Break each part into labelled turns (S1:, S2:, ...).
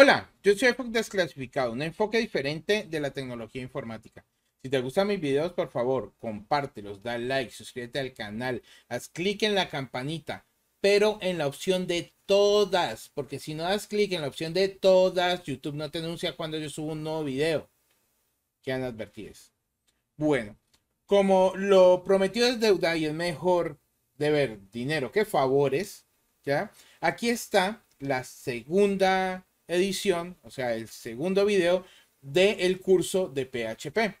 S1: Hola, yo soy Epoch Desclasificado, un enfoque diferente de la tecnología informática. Si te gustan mis videos, por favor, compártelos, da like, suscríbete al canal, haz clic en la campanita, pero en la opción de todas, porque si no das clic en la opción de todas, YouTube no te anuncia cuando yo subo un nuevo video. Quedan advertidos. Bueno, como lo prometió es deuda y es mejor deber dinero que favores, ¿ya? Aquí está la segunda edición, o sea, el segundo video del el curso de PHP.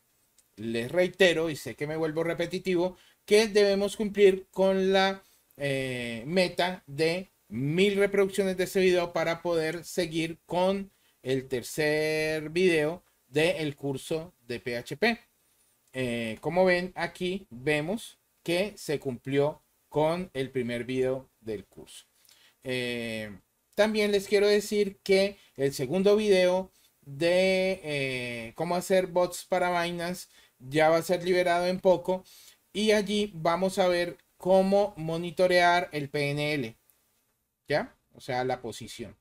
S1: Les reitero, y sé que me vuelvo repetitivo, que debemos cumplir con la eh, meta de mil reproducciones de ese video para poder seguir con el tercer video del el curso de PHP. Eh, como ven aquí, vemos que se cumplió con el primer video del curso. Eh, también les quiero decir que el segundo video de eh, cómo hacer bots para Binance ya va a ser liberado en poco y allí vamos a ver cómo monitorear el PNL, ¿ya? O sea, la posición.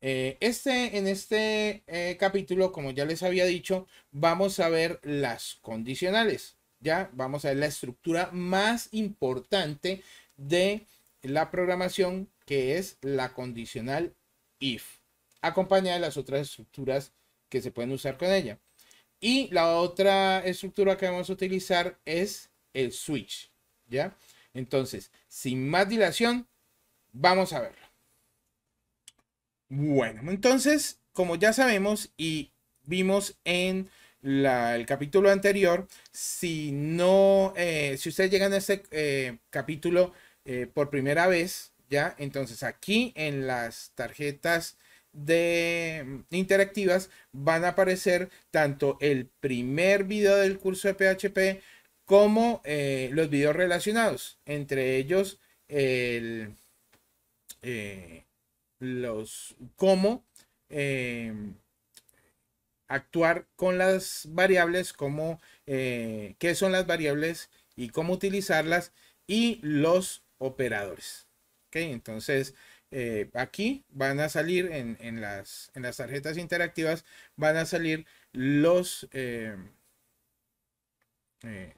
S1: Eh, este, en este eh, capítulo, como ya les había dicho, vamos a ver las condicionales, ¿ya? Vamos a ver la estructura más importante de la programación que es la condicional if, acompañada de las otras estructuras que se pueden usar con ella. Y la otra estructura que vamos a utilizar es el switch, ¿ya? Entonces, sin más dilación, vamos a verlo. Bueno, entonces, como ya sabemos y vimos en el capítulo anterior, si no, eh, si ustedes llegan a este eh, capítulo eh, por primera vez, ¿ya? Entonces aquí en las tarjetas de mm, interactivas van a aparecer tanto el primer video del curso de PHP como eh, los videos relacionados, entre ellos eh, los cómo eh, actuar con las variables, qué son las variables y cómo utilizarlas y los operadores. Entonces, eh, aquí van a salir en, las, tarjetas interactivas, van a salir los, eh, eh,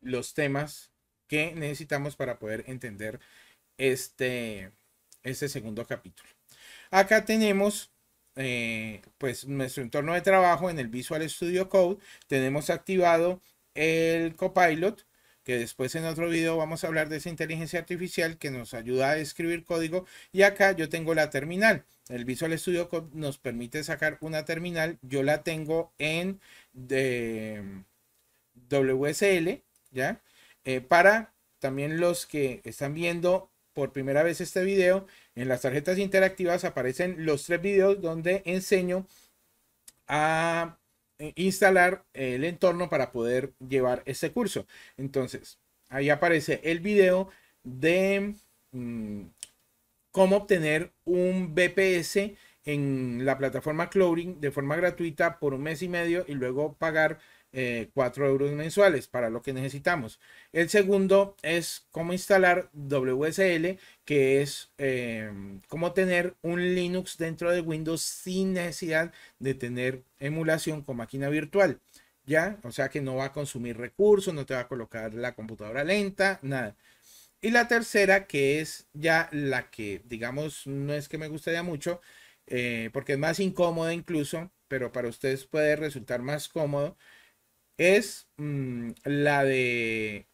S1: los temas que necesitamos para poder entender este, este segundo capítulo. Acá tenemos pues nuestro entorno de trabajo en el Visual Studio Code. Tenemos activado el Copilot que después en otro video vamos a hablar de esa inteligencia artificial que nos ayuda a escribir código. Y acá yo tengo la terminal. El Visual Studio Code nos permite sacar una terminal. Yo la tengo en de WSL, ¿ya? Eh, para también los que están viendo por primera vez este video, en las tarjetas interactivas aparecen los tres videos donde enseño a eh, instalar el entorno para poder llevar ese curso. Entonces, ahí aparece el video de mm, cómo obtener un BPS en la plataforma Clouding de forma gratuita por un mes y medio y luego pagar 4 eh, euros mensuales para lo que necesitamos. El segundo es cómo instalar WSL, que es em, cómo tener un Linux dentro de Windows sin necesidad de tener emulación con máquina virtual. ¿Ya? O sea que no va a consumir recursos, no te va a colocar la computadora lenta, nada. Y la tercera, que es ya la que, digamos, no es que me gustaría mucho, eh, porque es más incómoda incluso, pero para ustedes puede resultar más cómodo, es mm, la de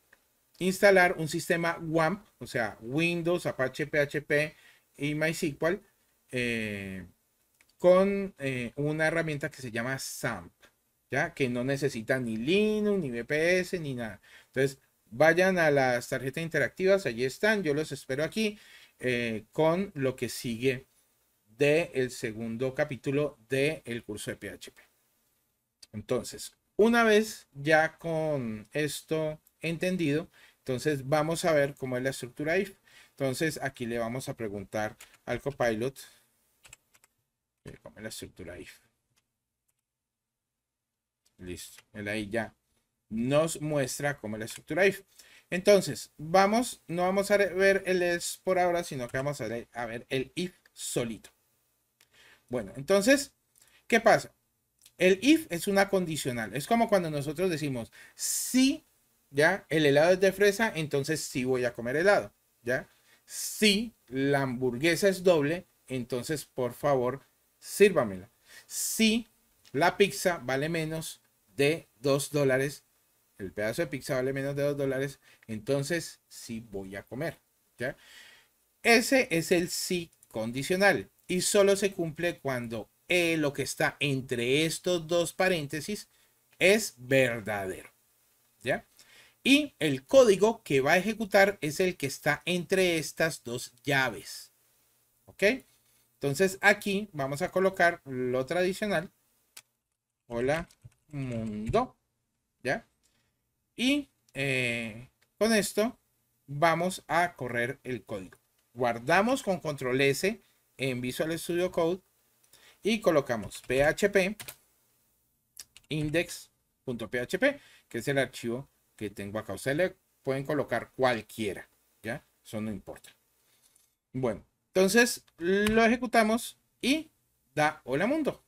S1: instalar un sistema WAMP, o sea, Windows, Apache PHP y MySQL, eh, con eh, una herramienta que se llama SAMP, ¿ya? que no necesita ni Linux, ni VPS, ni nada. Entonces, vayan a las tarjetas interactivas, allí están, yo los espero aquí eh, con lo que sigue del segundo capítulo del curso de PHP. Entonces, una vez ya con esto entendido, entonces vamos a ver cómo es la estructura if. Entonces aquí le vamos a preguntar al copilot eh, cómo es la estructura if. Listo, él ahí ya nos muestra cómo es la estructura if. Entonces, vamos, no vamos a ver el es por ahora, sino que vamos a ver el if solito. Bueno, entonces, ¿qué pasa? El if es una condicional. Es como cuando nosotros decimos, si ya el helado es de fresa, entonces sí voy a comer helado. ¿ya? Si la hamburguesa es doble, entonces por favor sírvamela. Si la pizza vale menos de 2 dólares, el pedazo de pizza vale menos de 2 dólares, entonces sí voy a comer. ¿ya? Ese es el sí condicional y solo se cumple cuando lo que está entre estos dos paréntesis es verdadero. ¿Ya? Y el código que va a ejecutar es el que está entre estas dos llaves. ¿Ok? Entonces aquí vamos a colocar lo tradicional. Hola, mundo. ¿Ya? Y eh, con esto vamos a correr el código. Guardamos con control S en Visual Studio Code y colocamos php index.php, que es el archivo que tengo acá. Ustedes le pueden colocar cualquiera, ¿ya? Eso no importa. Bueno, entonces lo ejecutamos y da hola mundo,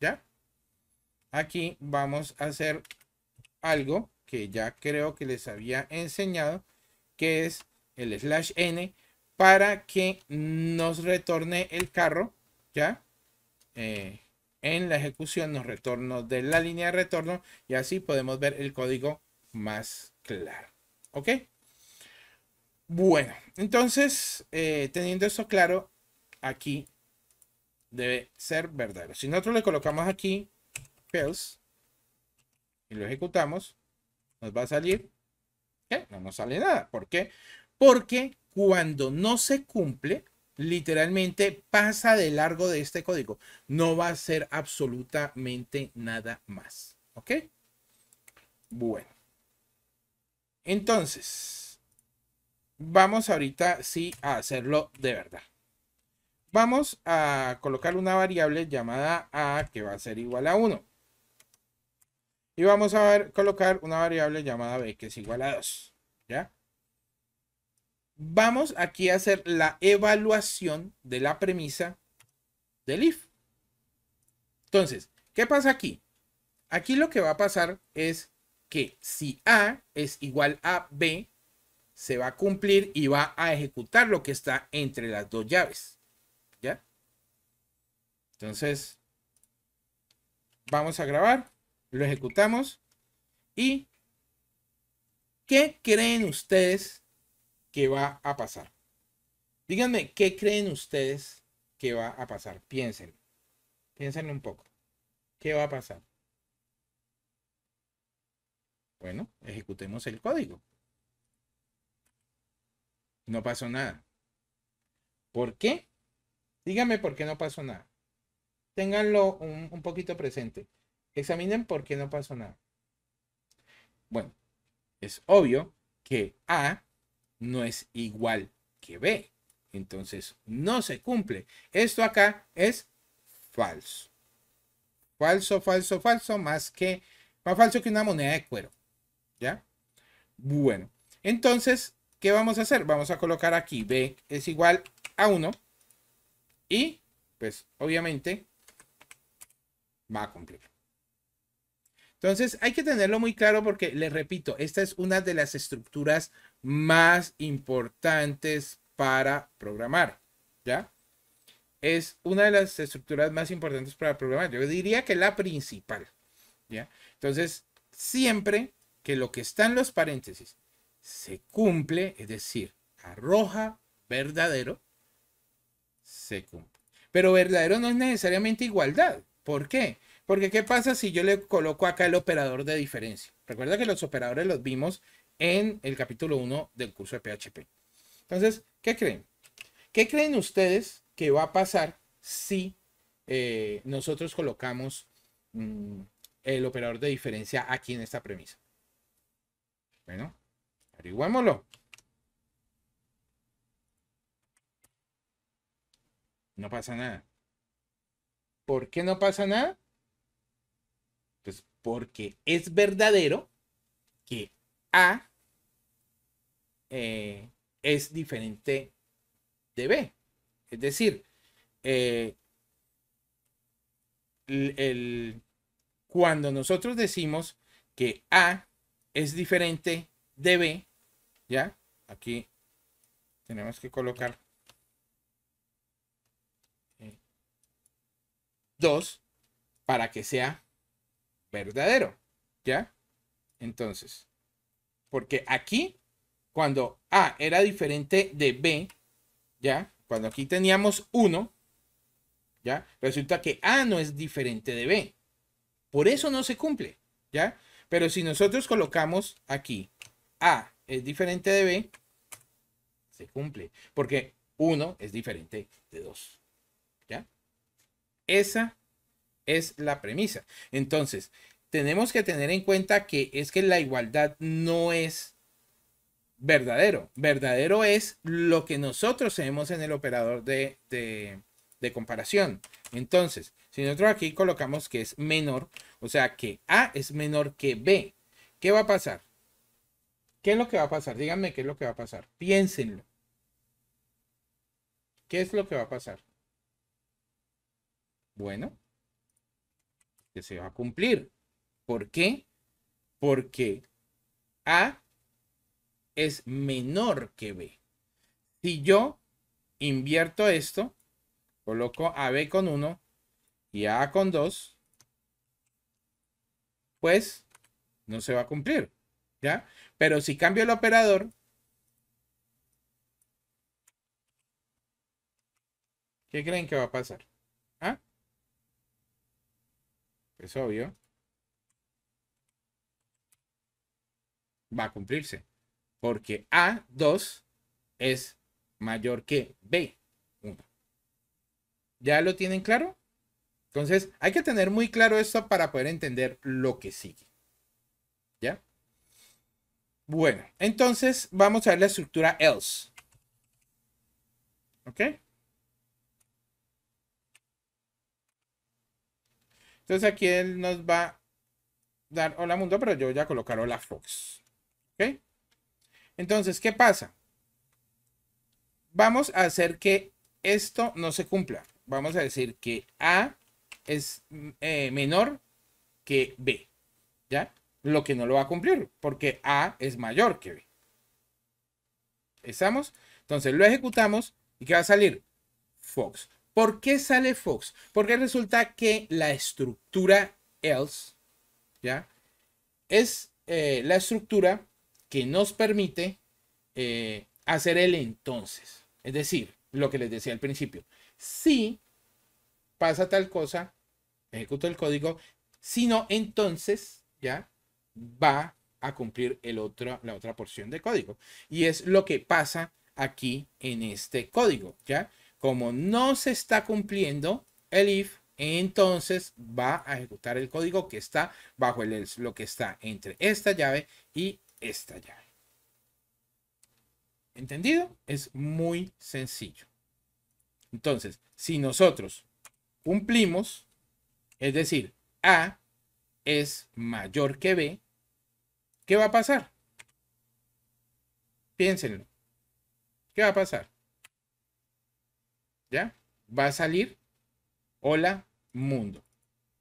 S1: ¿ya? Aquí vamos a hacer algo que ya creo que les había enseñado, que es el slash n para que nos retorne el carro, ¿ya? Eh, en la ejecución los retornos de la línea de retorno y así podemos ver el código más claro. ¿Ok? Bueno, entonces, eh, teniendo eso claro, aquí debe ser verdadero. Si nosotros le colocamos aquí fails y lo ejecutamos, nos va a salir, ¿qué? No nos sale nada. ¿Por qué? Porque cuando no se cumple, literalmente pasa de largo de este código. No va a ser absolutamente nada más. ¿Ok? Bueno. Entonces, vamos ahorita sí a hacerlo de verdad. Vamos a colocar una variable llamada a que va a ser igual a 1. Y vamos a colocar una variable llamada b que es igual a 2. ¿Ya? vamos aquí a hacer la evaluación de la premisa del if. Entonces, ¿qué pasa aquí? Aquí lo que va a pasar es que si A es igual a B, se va a cumplir y va a ejecutar lo que está entre las dos llaves. ¿Ya? Entonces, vamos a grabar, lo ejecutamos y ¿qué creen ustedes va a pasar. Díganme, ¿qué creen ustedes que va a pasar? Piénsenlo. Piénsenlo un poco. ¿Qué va a pasar? Bueno, ejecutemos el código. No pasó nada. ¿Por qué? Díganme por qué no pasó nada. Ténganlo un, un poquito presente. Examinen por qué no pasó nada. Bueno, es obvio que A no es igual que B. Entonces, no se cumple. Esto acá es falso. Falso, falso, falso, más que más falso que una moneda de cuero. ¿Ya? Bueno, entonces, ¿qué vamos a hacer? Vamos a colocar aquí B es igual a 1 y, pues, obviamente, va a cumplir. Entonces hay que tenerlo muy claro porque, les repito, esta es una de las estructuras más importantes para programar. ¿Ya? Es una de las estructuras más importantes para programar. Yo diría que la principal. ¿Ya? Entonces, siempre que lo que está en los paréntesis se cumple, es decir, arroja verdadero, se cumple. Pero verdadero no es necesariamente igualdad. ¿Por qué? Porque ¿qué pasa si yo le coloco acá el operador de diferencia? Recuerda que los operadores los vimos en el capítulo 1 del curso de PHP. Entonces, ¿qué creen? ¿Qué creen ustedes que va a pasar si eh, nosotros colocamos mm, el operador de diferencia aquí en esta premisa? Bueno, averiguémoslo. No pasa nada. ¿Por qué no pasa nada? porque es verdadero que A eh, es diferente de B. Es decir, eh, cuando nosotros decimos que A es diferente de B, ¿ya? Aquí tenemos que colocar 2 eh, para que sea verdadero. ¿Ya? Entonces, porque aquí, cuando A era diferente de B, ¿ya? Cuando aquí teníamos 1, ¿ya? Resulta que A no es diferente de B. Por eso no se cumple, ¿ya? Pero si nosotros colocamos aquí A es diferente de B, se cumple, porque 1 es diferente de 2, ¿ya? Esa es la premisa. Entonces, tenemos que tener en cuenta que es que la igualdad no es verdadero. Verdadero es lo que nosotros tenemos en el operador de, comparación. Entonces, si nosotros aquí colocamos que es menor, o sea que A es menor que B, ¿qué va a pasar? ¿Qué es lo que va a pasar? Díganme qué es lo que va a pasar. Piénsenlo. ¿Qué es lo que va a pasar? Bueno, que se va a cumplir. ¿Por qué? Porque A es menor que B. Si yo invierto esto, coloco a con 1 y a con 2, pues no se va a cumplir. ¿Ya? Pero si cambio el operador, ¿qué creen que va a pasar? ¿Ah? Es obvio. Va a cumplirse. Porque A2 es mayor que B1. ¿Ya lo tienen claro? Entonces, hay que tener muy claro esto para poder entender lo que sigue. ¿Ya? Bueno, entonces vamos a ver la estructura else. ¿Ok? Entonces aquí él nos va a dar hola mundo, pero yo voy a colocar hola Fox. ¿Ok? Entonces, ¿qué pasa? Vamos a hacer que esto no se cumpla. Vamos a decir que A es eh, menor que B. ¿Ya? Lo que no lo va a cumplir, porque A es mayor que B. ¿Estamos? Entonces lo ejecutamos y ¿qué va a salir? Fox. ¿Por qué sale Fox? Porque resulta que la estructura else, ¿ya? Es eh, la estructura que nos permite eh, hacer el entonces. Es decir, lo que les decía al principio. Si pasa tal cosa, ejecuto el código, si no, entonces, ¿ya? Va a cumplir el otro, la otra porción de código. Y es lo que pasa aquí en este código, ¿ya? Como no se está cumpliendo el if, entonces va a ejecutar el código que está bajo el else, lo que está entre esta llave y esta llave. ¿Entendido? Es muy sencillo. Entonces, si nosotros cumplimos, es decir, A es mayor que B, ¿qué va a pasar? Piénsenlo. ¿Qué va a pasar? ¿Ya? Va a salir hola mundo,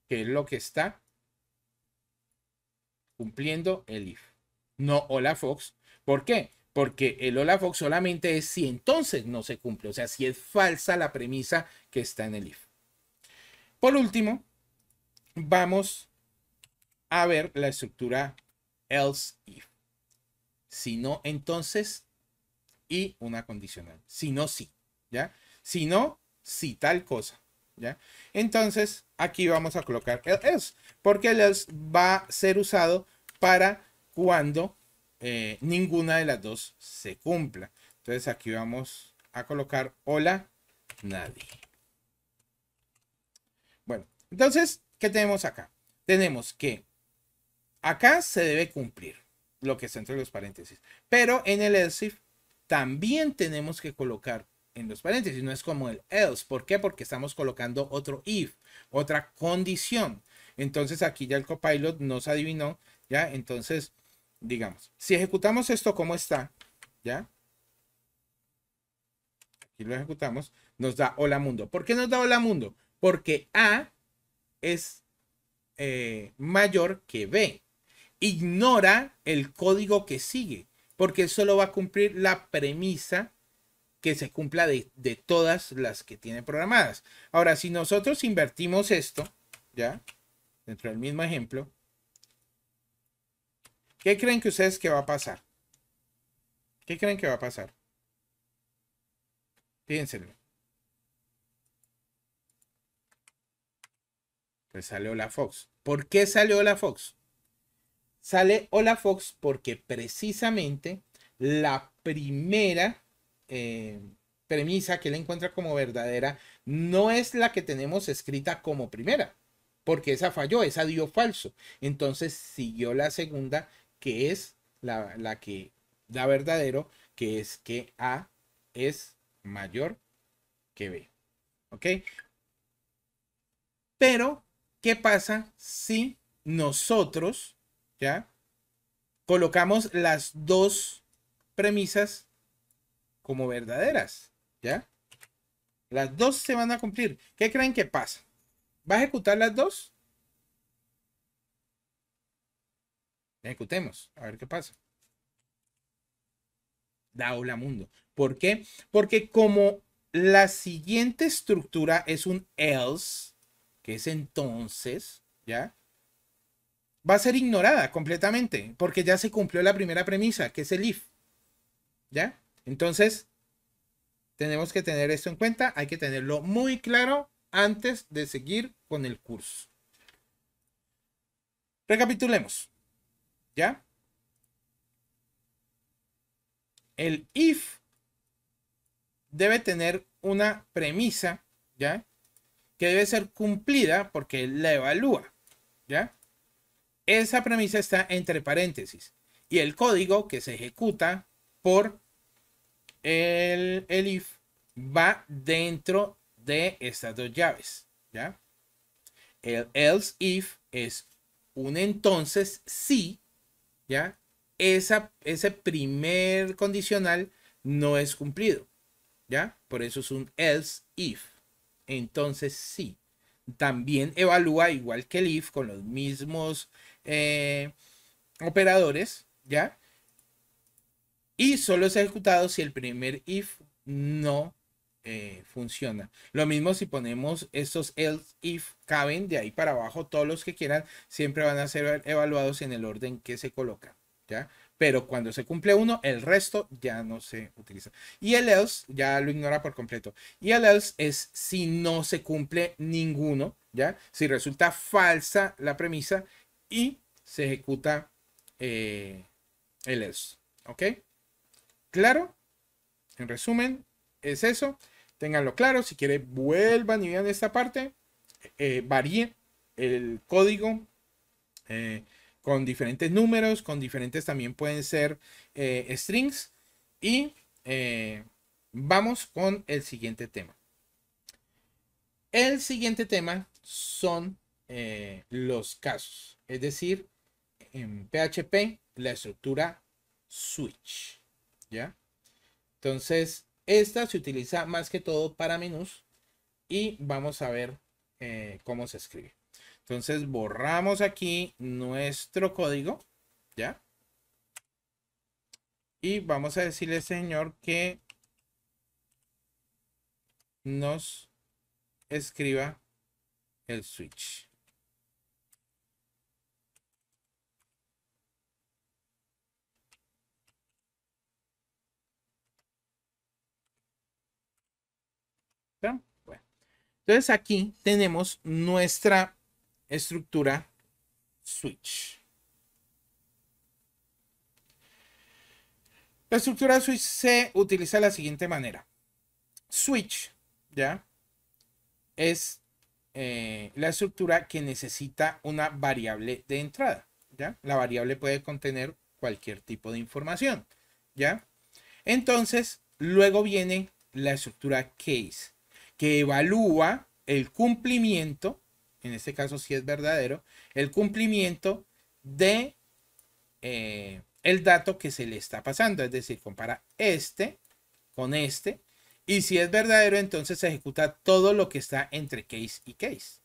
S1: que es lo que está cumpliendo el if. No hola Fox. ¿Por qué? Porque el hola Fox solamente es si entonces no se cumple, o sea, si es falsa la premisa que está en el if. Por último, vamos a ver la estructura else if. Si no, entonces y una condicional. Si no, sí. ¿Ya? Si no, si tal cosa. ¿ya? Entonces, aquí vamos a colocar el else, porque el else va a ser usado para cuando eh, ninguna de las dos se cumpla. Entonces, aquí vamos a colocar hola, nadie. Bueno, entonces, ¿qué tenemos acá? Tenemos que acá se debe cumplir lo que está entre los paréntesis, pero en el else también tenemos que colocar en los paréntesis, no es como el else. ¿Por qué? Porque estamos colocando otro if, otra condición. Entonces aquí ya el copilot nos adivinó, ¿ya? Entonces, digamos, si ejecutamos esto como está, ¿ya? Aquí lo ejecutamos, nos da hola mundo. ¿Por qué nos da hola mundo? Porque A es eh, mayor que B. Ignora el código que sigue, porque solo va a cumplir la premisa que se cumpla de, todas las que tiene programadas. Ahora, si nosotros invertimos esto, ¿ya? Dentro del mismo ejemplo, ¿qué creen que ustedes que va a pasar? ¿Qué creen que va a pasar? Piénsenlo. Pues sale Hola Fox. ¿Por qué sale Hola Fox? Sale Hola Fox porque precisamente la primera eh, premisa que él encuentra como verdadera no es la que tenemos escrita como primera, porque esa falló, esa dio falso. Entonces siguió la segunda, que es la, la que da verdadero, que es que A es mayor que B. ¿Ok? Pero, ¿qué pasa si nosotros, ¿ya? Colocamos las dos premisas como verdaderas, ¿ya? Las dos se van a cumplir. ¿Qué creen que pasa? ¿Va a ejecutar las dos? Ejecutemos, a ver qué pasa. Da hola mundo. ¿Por qué? Porque como la siguiente estructura es un else, que es entonces, ¿ya? Va a ser ignorada completamente, porque ya se cumplió la primera premisa, que es el if. ¿Ya? Entonces, tenemos que tener esto en cuenta, hay que tenerlo muy claro antes de seguir con el curso. Recapitulemos. ¿Ya? El if debe tener una premisa, ¿ya? Que debe ser cumplida porque la evalúa, ¿ya? Esa premisa está entre paréntesis y el código que se ejecuta por el, if va dentro de estas dos llaves, ¿ya? El else if es un entonces si, ¿ya? Esa, ese primer condicional no es cumplido, ¿ya? Por eso es un else if. Entonces si. También evalúa igual que el if con los mismos eh, operadores, ¿ya? Y solo es ejecutado si el primer if no eh, funciona. Lo mismo si ponemos estos else if caben de ahí para abajo, todos los que quieran siempre van a ser evaluados en el orden que se coloca. ¿ya? Pero cuando se cumple uno, el resto ya no se utiliza. Y el else ya lo ignora por completo. Y el else es si no se cumple ninguno, ¿ya? Si resulta falsa la premisa y se ejecuta eh, el else. ¿Ok? claro. En resumen, es eso. Ténganlo claro. Si quieren, vuelvan y vean esta parte. Eh, varíen el código eh, con diferentes números, con diferentes también pueden ser eh, strings. Y eh, vamos con el siguiente tema. El siguiente tema son los casos, es decir, en PHP la estructura switch. ¿ya? Entonces, esta se utiliza más que todo para menús y vamos a ver eh, cómo se escribe. Entonces, borramos aquí nuestro código, ¿ya? Y vamos a decirle, señor, que nos escriba el switch. Entonces aquí tenemos nuestra estructura switch. La estructura switch se utiliza de la siguiente manera. Switch, ¿ya? Es eh, la estructura que necesita una variable de entrada, ¿ya? La variable puede contener cualquier tipo de información, ¿ya? Entonces, luego viene la estructura case que evalúa el cumplimiento, en este caso si es verdadero, el cumplimiento de eh, el dato que se le está pasando. Es decir, compara este con este. Y si es verdadero, entonces se ejecuta todo lo que está entre case y case.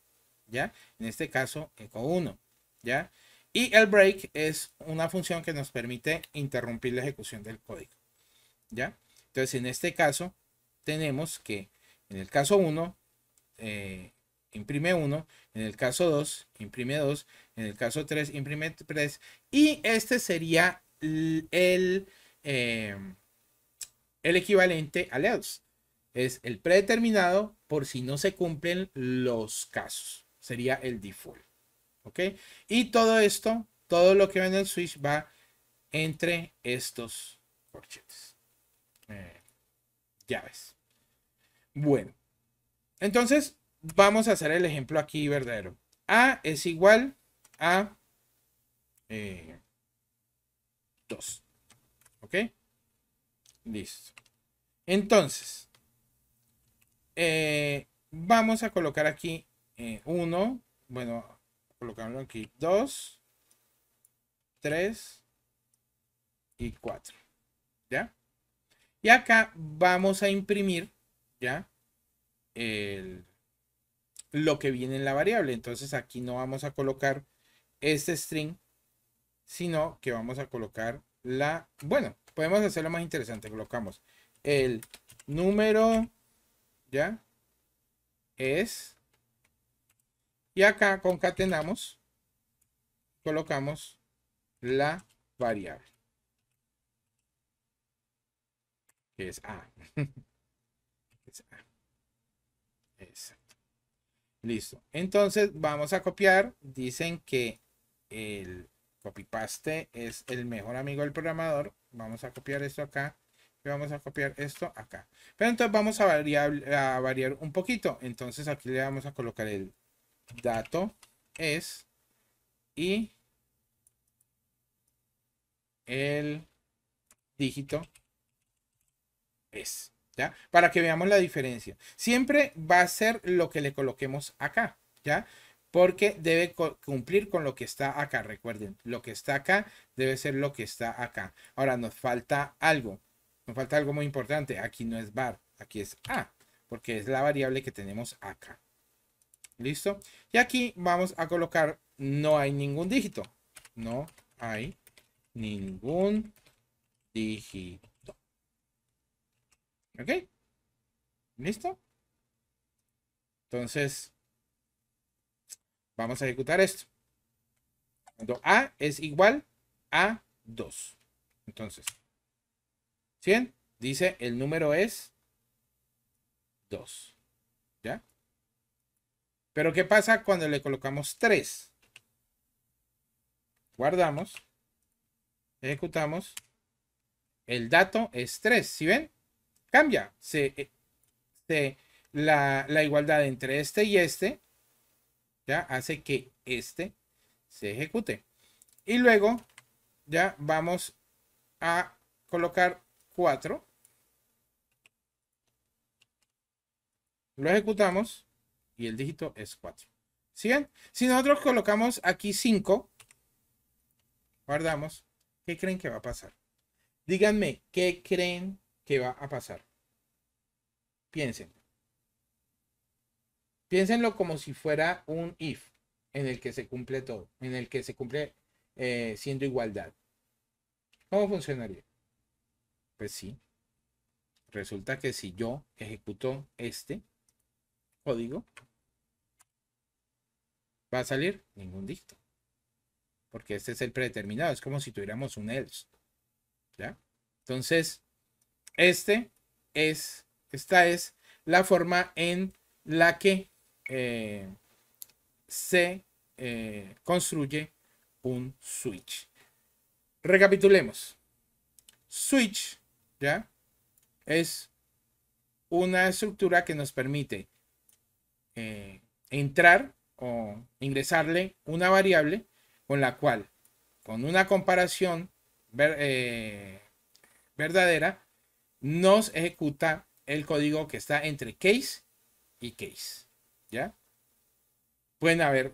S1: ¿Ya? En este caso, eco 1. ¿Ya? Y el break es una función que nos permite interrumpir la ejecución del código. ¿Ya? Entonces, en este caso, tenemos que en el caso 1, eh, imprime 1. En el caso 2, imprime 2. En el caso 3, imprime 3. Y este sería el, em, el equivalente a else. Es el predeterminado por si no se cumplen los casos. Sería el default. ¿Ok? Y todo esto, todo lo que va en el switch va entre estos corchetes. llaves. Eh, bueno, entonces vamos a hacer el ejemplo aquí verdadero. A es igual a 2. Eh, ¿Ok? Listo. Entonces, eh, vamos a colocar aquí 1. Eh, bueno, colocamos aquí 2, 3 y 4. ¿Ya? Y acá vamos a imprimir ya el, lo que viene en la variable. Entonces aquí no vamos a colocar este string, sino que vamos a colocar la... Bueno, podemos hacerlo más interesante. Colocamos el número, ¿ya? Es... Y acá concatenamos, colocamos la variable. Que es A. Listo. Entonces vamos a copiar. Dicen que el paste es el mejor amigo del programador. Vamos a copiar esto acá. Y vamos a copiar esto acá. Pero entonces vamos a variar, a variar un poquito. Entonces aquí le vamos a colocar el dato es y el dígito es. ¿ya? Para que veamos la diferencia. Siempre va a ser lo que le coloquemos acá, ¿ya? Porque debe cumplir con lo que está acá. Recuerden, lo que está acá debe ser lo que está acá. Ahora nos falta algo. Nos falta algo muy importante. Aquí no es bar aquí es a, porque es la variable que tenemos acá. ¿Listo? Y aquí vamos a colocar no hay ningún dígito. No hay ningún dígito ¿Ok? ¿Listo? Entonces, vamos a ejecutar esto. Cuando A es igual a 2. Entonces, 100 dice el número es 2. ¿Ya? Pero ¿qué pasa cuando le colocamos 3? Guardamos. Ejecutamos. El dato es 3. ¿Sí ven? cambia. Eh, se, la, la igualdad entre este y este ya hace que este se ejecute. Y luego ya vamos a colocar 4. Lo ejecutamos y el dígito es 4. ¿Sí Si nosotros colocamos aquí 5, guardamos, ¿qué creen que va a pasar? Díganme, ¿qué creen ¿Qué va a pasar. Piensen. Piénsenlo como si fuera un if en el que se cumple todo, en el que se cumple eh, siendo igualdad. ¿Cómo funcionaría? Pues sí. Resulta que si yo ejecuto este código, va a salir ningún dicto. Porque este es el predeterminado. Es como si tuviéramos un else. ¿Ya? Entonces, este es, esta es la forma en la que eh, se eh, construye un switch. Recapitulemos. Switch, ¿ya? Es una estructura que nos permite eh, entrar o ingresarle una variable con la cual, con una comparación verdadera, nos ejecuta el código que está entre case y case. ¿Ya? Pueden haber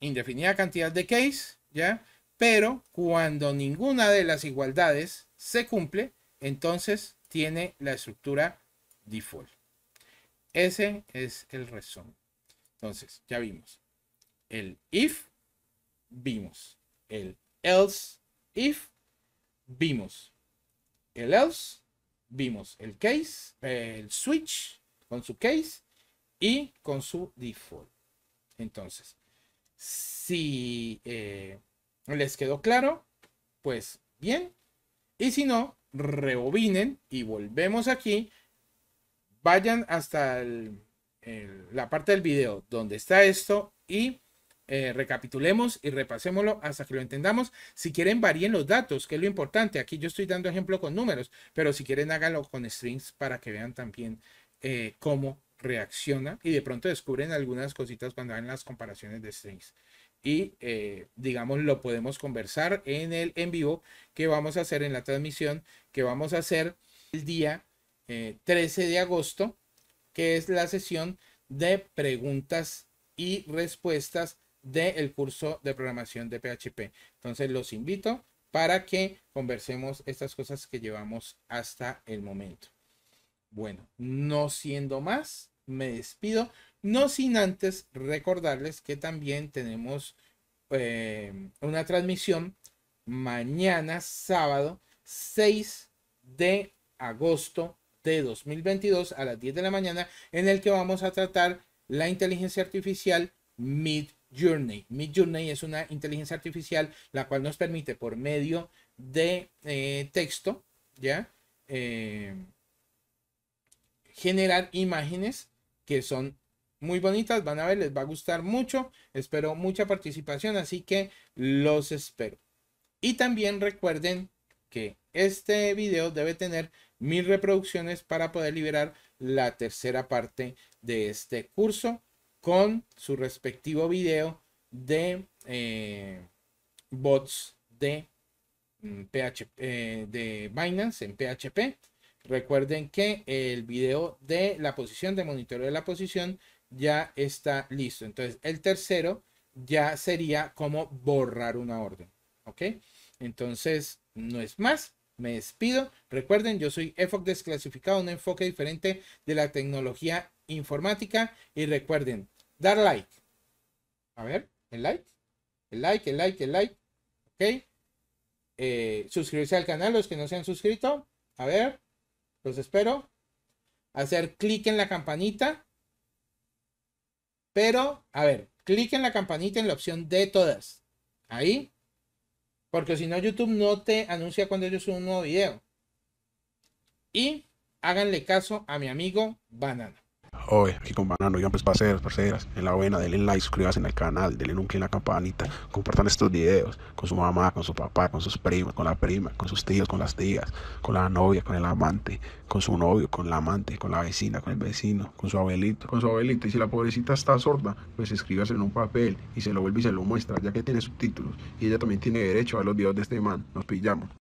S1: indefinida cantidad de case, ¿ya? Pero cuando ninguna de las igualdades se cumple, entonces tiene la estructura default. Ese es el resumen. Entonces, ya vimos el if, vimos el else if, vimos el else vimos el case, el switch con su case y con su default. Entonces, si eh, les quedó claro, pues bien. Y si no, rebobinen y volvemos aquí. Vayan hasta la parte del video donde está esto y eh, recapitulemos y repasémoslo hasta que lo entendamos. Si quieren, varíen los datos, que es lo importante. Aquí yo estoy dando ejemplo con números, pero si quieren, háganlo con strings para que vean también eh, cómo reacciona y de pronto descubren algunas cositas cuando hagan las comparaciones de strings. Y eh, digamos, lo podemos conversar en el en vivo que vamos a hacer en la transmisión que vamos a hacer el día 13 de agosto, que es la sesión de preguntas y respuestas del el curso de programación de PHP. Entonces los invito para que conversemos estas cosas que llevamos hasta el momento. Bueno, no siendo más, me despido. No sin antes recordarles que también tenemos eh, una transmisión mañana sábado 6 de agosto de 2022 a las 10 de la mañana en el que vamos a tratar la inteligencia artificial Mid Journey. Journey es una inteligencia artificial la cual nos permite por medio de eh, texto, ¿ya? Eh, generar imágenes que son muy bonitas, van a ver, les va a gustar mucho, espero mucha participación, así que los espero. Y también recuerden que este video debe tener mil reproducciones para poder liberar la tercera parte de este curso con su respectivo video de eh, bots de, PHP, mm, eh, de Binance en PHP. Recuerden que el video de la posición, de monitoreo de la posición, ya está listo. Entonces, el tercero ya sería como borrar una orden. ¿Ok? Entonces, no es más. Me despido. Recuerden, yo soy EFOC Desclasificado, un enfoque diferente de la tecnología informática. Y recuerden, Dar like. A ver, el like. El like, el like, el like. Ok. Eh, suscribirse al canal los que no se han suscrito. A ver, los espero. Hacer clic en la campanita. Pero, a ver, clic en la campanita en la opción de todas. Ahí. Porque si no, YouTube no te anuncia cuando yo subo un nuevo video. Y háganle caso a mi amigo Banana. Hoy aquí con Banano, yo paseros, parceras, en la buena, denle like, en el canal, denle un clic en la campanita, compartan estos videos con su mamá, con su papá, con sus primos, con la prima, con sus tíos, con las tías, con la novia, con el amante, con su novio, con la amante, con la vecina, con el vecino, con su abuelito, con su abuelito, Y si la pobrecita está sorda, pues escríbase en un papel y se lo vuelve y se lo muestra, ya que tiene subtítulos. Y ella también tiene derecho a ver los videos de este man. Nos pillamos.